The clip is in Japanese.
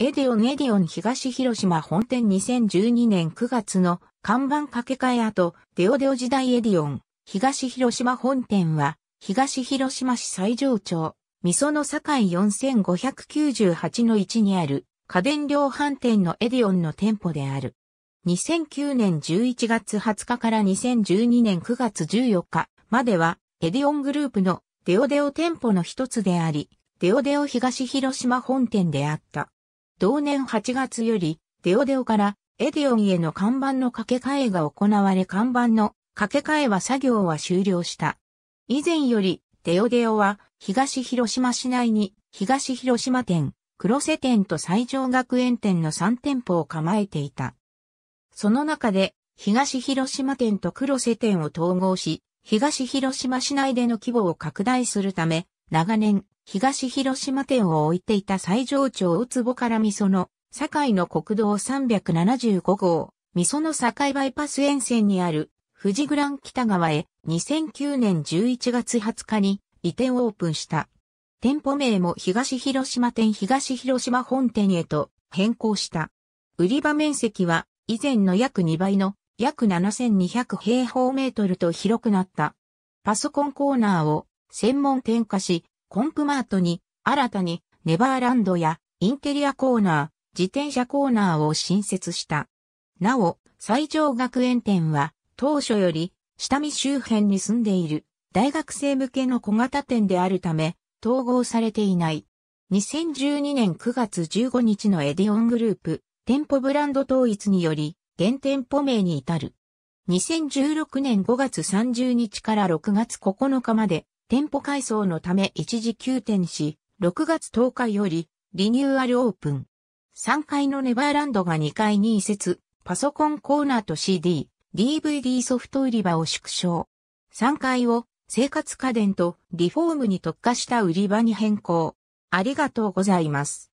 エディオンエディオン東広島本店2012年9月の看板掛け替え後、デオデオ時代エディオン東広島本店は東広島市最上町、味噌の境4598の置にある家電量販店のエディオンの店舗である。2009年11月20日から2012年9月14日まではエディオングループのデオデオ店舗の一つであり、デオデオ東広島本店であった。同年8月より、デオデオからエディオンへの看板の掛け替えが行われ看板の掛け替えは作業は終了した。以前より、デオデオは東広島市内に東広島店、黒瀬店と西条学園店の3店舗を構えていた。その中で、東広島店と黒瀬店を統合し、東広島市内での規模を拡大するため、長年、東広島店を置いていた西条町大坪から味噌の堺の国道375号、味噌の堺バイパス沿線にある富士グラン北側へ2009年11月20日に移転オープンした。店舗名も東広島店東広島本店へと変更した。売り場面積は以前の約2倍の約7200平方メートルと広くなった。パソコンコーナーを専門店化し、コンプマートに新たにネバーランドやインテリアコーナー、自転車コーナーを新設した。なお、最上学園店は当初より下見周辺に住んでいる大学生向けの小型店であるため統合されていない。2012年9月15日のエディオングループ店舗ブランド統一により現店舗名に至る。2016年5月30日から6月9日まで店舗改装のため一時休店し、6月10日よりリニューアルオープン。3階のネバーランドが2階に移設、パソコンコーナーと CD、DVD ソフト売り場を縮小。3階を生活家電とリフォームに特化した売り場に変更。ありがとうございます。